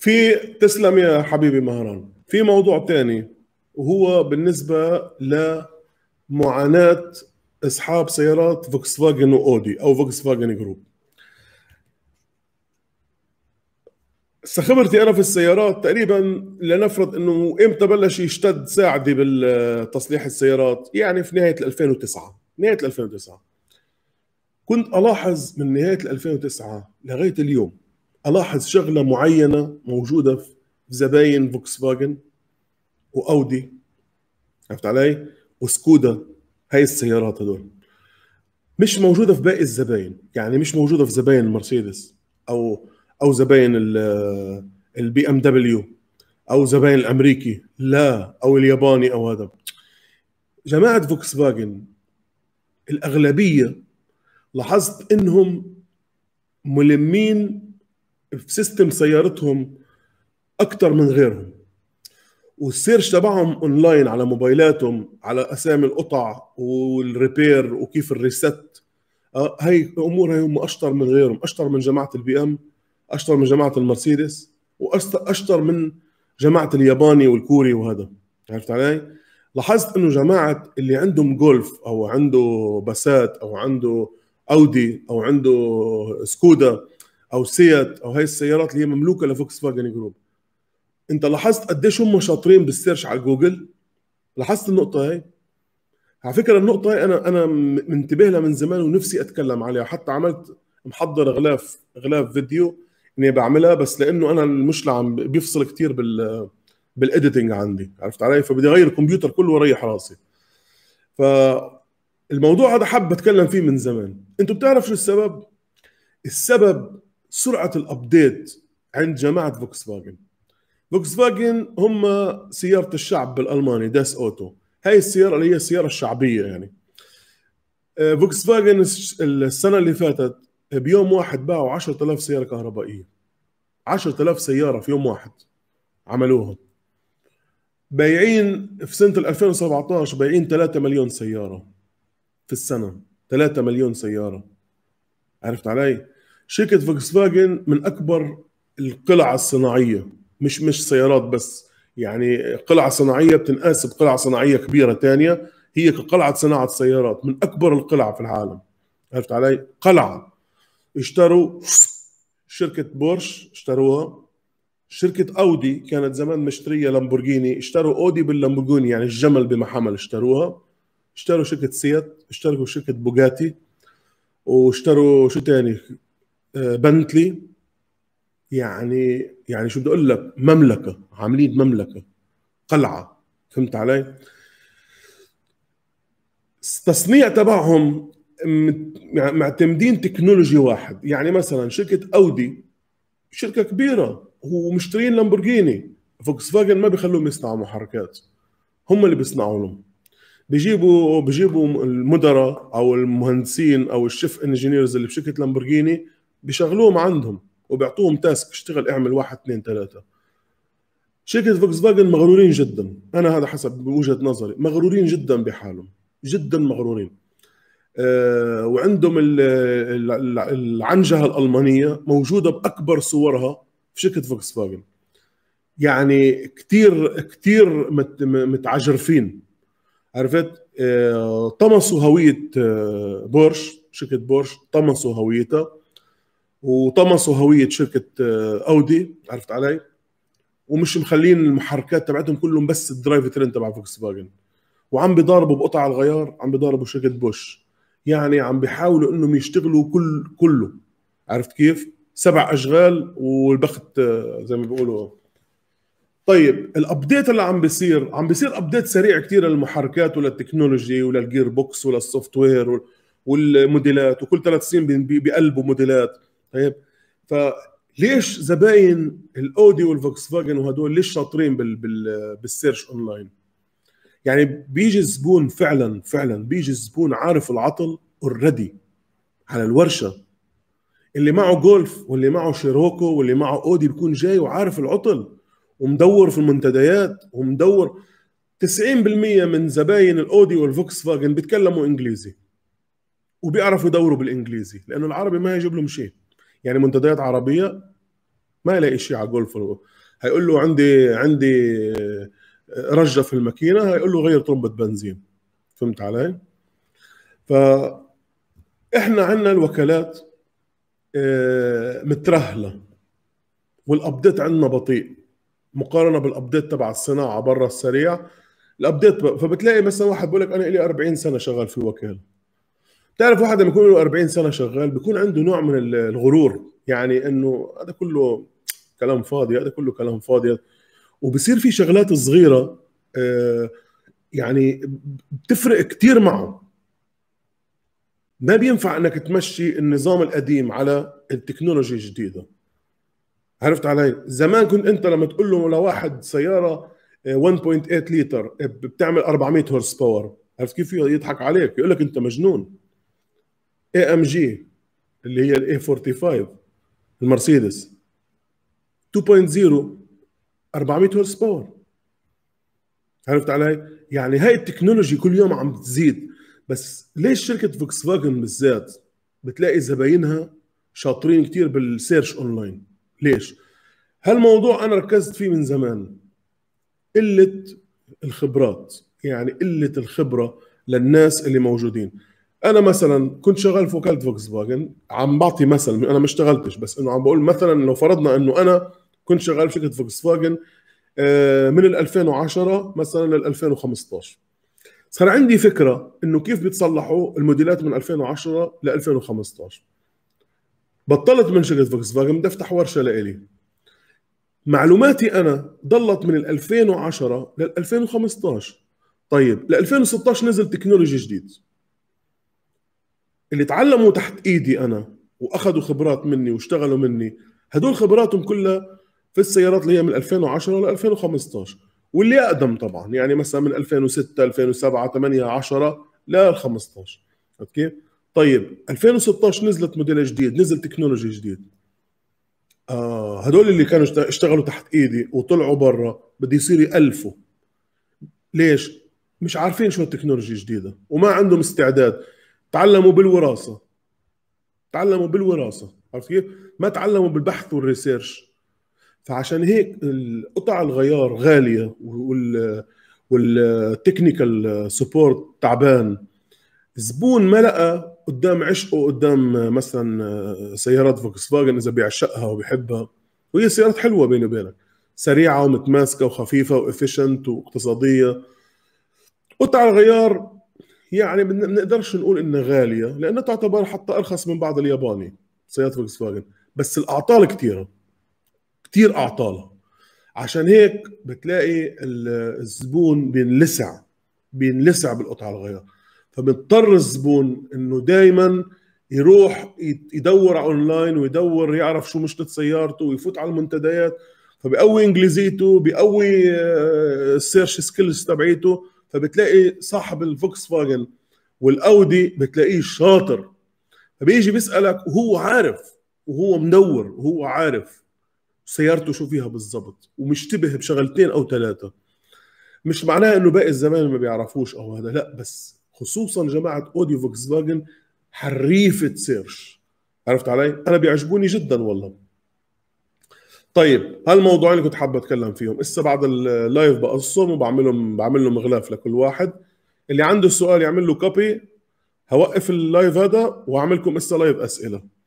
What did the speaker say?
في تسلم يا حبيبي مهران في موضوع ثاني وهو بالنسبه لمعاناه اصحاب سيارات فوكس فاجن واودي او فوكس فاجن جروب خبرتي انا في السيارات تقريبا لنفرض انه امتى بلش يشتد ساعدي بالتصليح السيارات يعني في نهايه 2009 نهايه 2009 كنت الاحظ من نهايه 2009 لغايه اليوم الاحظ شغله معينه موجوده في زباين فوكس فاجن واودي عرفت علي؟ وسكودا هاي السيارات هدول مش موجوده في باقي الزباين يعني مش موجوده في زباين المرسيدس او او زباين البي ام دبليو او زباين الامريكي لا او الياباني او هذا جماعه فوكس فاجن الاغلبيه لاحظت انهم ملمين في سيستم سيارتهم اكثر من غيرهم والسيرش تبعهم اونلاين على موبايلاتهم على اسامي القطع والريبير وكيف الريست آه، هاي امور هي هم اشطر من غيرهم اشطر من جماعه البي ام اشطر من جماعه المرسيدس واشطر من جماعه الياباني والكوري وهذا عرفت علي لاحظت انه جماعه اللي عندهم جولف او عنده باسات او عنده اودي او عنده سكودا او سيات او هاي السيارات اللي هي مملوكه لفوكس فاجن جروب انت لاحظت قديش هم شاطرين بالسيرش على جوجل لاحظت النقطه هاي على فكره النقطه هاي انا انا منتبه لها من زمان ونفسي اتكلم عليها حتى عملت محضر غلاف غلاف فيديو اني بعملها بس لانه انا المشكله عم بيفصل كثير بال بالاديتنج عندي عرفت علي فبدي اغير الكمبيوتر كله واريح راسي ف الموضوع هذا حاب اتكلم فيه من زمان انتوا بتعرفوا شو السبب السبب سرعه الابديت عند جماعه فوكس فاجن فوكس فاجن هم سياره الشعب بالالماني داس اوتو هاي السياره اللي هي السياره الشعبيه يعني فوكس آه، فاجن السنه اللي فاتت بيوم واحد باعوا 10000 سياره كهربائيه 10000 سياره في يوم واحد عملوهم بايعين في سنه 2017 بايعين 3 مليون سياره في السنه 3 مليون سياره عرفت علي شركه فولكس فاجن من اكبر القلع الصناعيه مش مش سيارات بس يعني قلعه صناعيه بتنقاس بقلعه صناعيه كبيره ثانيه هي كقلعه صناعه سيارات من اكبر القلع في العالم عرفت علي قلعه اشتروا شركه بورش اشتروها شركة أودي كانت زمان مشترية لامبورجيني اشتروا أودي باللامبورجيني يعني الجمل بمحمل اشتروها اشتروا شركة سيات اشتروا شركة بوجاتي واشتروا شو تاني بنتلي آه، يعني يعني شو بدي اقول لك مملكه عاملين مملكه قلعه فهمت علي؟ التصنيع تبعهم معتمدين تكنولوجي واحد يعني مثلا شركه اودي شركه كبيره ومشترين لامبورجيني فولكس فاجن ما بيخلوهم يصنعوا محركات هم اللي بيصنعوا لهم بيجيبوا بيجيبوا المدراء او المهندسين او الشيف انجينيرز اللي بشركه لامبورجيني بيشغلوهم عندهم وبيعطوهم تاسك اشتغل اعمل واحد اثنين ثلاثه شركه فولكس فاجن مغرورين جدا انا هذا حسب وجهه نظري مغرورين جدا بحالهم جدا مغرورين أه وعندهم العنجهه الالمانيه موجوده باكبر صورها في شركه فولكس فاجن يعني كثير كثير متعجرفين عرفت آه، طمسوا هويه آه، بورش شركه بورش طمسوا هويتها وطمسوا هويه شركه آه، اودي عرفت علي ومش مخلين المحركات تبعتهم كلهم بس الدرايف ترين تبع فوكس فاجن وعم بيضاربوا بقطع الغيار عم بيضاربوا شركه بوش يعني عم بيحاولوا انهم يشتغلوا كل كله عرفت كيف سبع اشغال والبخت آه، زي ما بيقولوا طيب الابديت اللي عم بيصير عم بيصير ابديت سريع كثير للمحركات وللتكنولوجي وللجير بوكس وللسوفت وير والموديلات وكل ثلاث سنين بيقلبوا موديلات طيب فليش زباين الاودي والفوكس فاجن وهدول ليش شاطرين بال بال بالسيرش اونلاين يعني بيجي الزبون فعلا فعلا بيجي الزبون عارف العطل اوريدي على الورشه اللي معه جولف واللي معه شيروكو واللي معه اودي بيكون جاي وعارف العطل ومدور في المنتديات ومدور 90% من زباين الاودي والفوكس فاجن بيتكلموا انجليزي وبيعرفوا يدوروا بالانجليزي لانه العربي ما يجيب لهم شيء يعني منتديات عربيه ما يلاقي شيء على جولف هيقول له عندي عندي آه، رجه في الماكينه هيقول له غير طرمبه بنزين فهمت علي؟ ف احنا عندنا الوكالات آه، مترهله والابديت عندنا بطيء مقارنه بالابديت تبع الصناعه برا السريع الابديت فبتلاقي مثلا واحد بيقول لك انا لي 40 سنه شغال في الوكاله تعرف واحد لما يكون له 40 سنه شغال بيكون عنده نوع من الغرور يعني انه هذا كله كلام فاضي هذا كله كلام فاضي وبصير في شغلات صغيره آه، يعني بتفرق كثير معه ما بينفع انك تمشي النظام القديم على التكنولوجيا الجديده عرفت علي زمان كنت انت لما تقول له لواحد سياره 1.8 آه، لتر آه، بتعمل 400 هورس باور عرفت كيف يضحك عليك يقول لك انت مجنون اي ام جي اللي هي الاي 45 المرسيدس 2.0 400 هورس باور عرفت علي؟ يعني هاي التكنولوجي كل يوم عم بتزيد بس ليش شركه فوكس فاجن بالذات بتلاقي زباينها شاطرين كتير بالسيرش اونلاين ليش؟ هالموضوع انا ركزت فيه من زمان قله الخبرات يعني قله الخبره للناس اللي موجودين انا مثلا كنت شغال في وكاله فاجن عم بعطي مثل انا ما اشتغلتش بس انه عم بقول مثلا لو فرضنا انه انا كنت شغال في شركه فاجن آه، من ال 2010 مثلا لل 2015 صار عندي فكره انه كيف بيتصلحوا الموديلات من 2010 ل 2015 بطلت من شركه فولكس فاجن بدي افتح ورشه لإلي معلوماتي انا ضلت من ال 2010 لل 2015 طيب ل 2016 نزل تكنولوجي جديد اللي تعلموا تحت ايدي انا واخذوا خبرات مني واشتغلوا مني هدول خبراتهم كلها في السيارات اللي هي من 2010 ل 2015 واللي اقدم طبعا يعني مثلا من 2006 2007 8 10 ل 15 اوكي طيب 2016 نزلت موديل جديد نزل تكنولوجي جديد آه هدول اللي كانوا اشتغلوا تحت ايدي وطلعوا برا بده يصير يالفوا ليش مش عارفين شو التكنولوجيا الجديده وما عندهم استعداد تعلموا بالوراثه تعلموا بالوراثه عرفت كيف؟ ما تعلموا بالبحث والريسيرش فعشان هيك قطع الغيار غاليه وال والتكنيكال سبورت تعبان زبون ما لقى قدام عشقه قدام مثلا سيارات فولكس فاجن اذا بيعشقها وبيحبها وهي سيارات حلوه بيني وبينك سريعه ومتماسكه وخفيفه وافيشنت واقتصاديه قطع الغيار يعني ما بنقدرش نقول انها غاليه لانها تعتبر حتى ارخص من بعض الياباني سيارات فولكس فاجن بس الاعطال آه. كثيره كثير اعطالها عشان هيك بتلاقي الزبون بينلسع بينلسع بالقطع الغيار فبيضطر الزبون انه دائما يروح يدور على اونلاين ويدور يعرف شو مشكله سيارته ويفوت على المنتديات فبقوي انجليزيته بقوي آه، السيرش سكيلز تبعيته فبتلاقي صاحب الفوكس فاجن والاودي بتلاقيه شاطر فبيجي بيسالك وهو عارف وهو مدور وهو عارف سيارته شو فيها بالضبط ومشتبه بشغلتين او ثلاثه مش معناه انه باقي الزمان ما بيعرفوش او هذا لا بس خصوصا جماعه اودي فوكس فاجن حريفه سيرش عرفت علي؟ انا بيعجبوني جدا والله طيب هالموضوعين اللي كنت حابب اتكلم فيهم هسه بعد اللايف بقصهم وبعملهم بعمل لهم لكل واحد اللي عنده سؤال يعمل له كوبي هوقف اللايف هذا واعمل لكم هسه لايف اسئله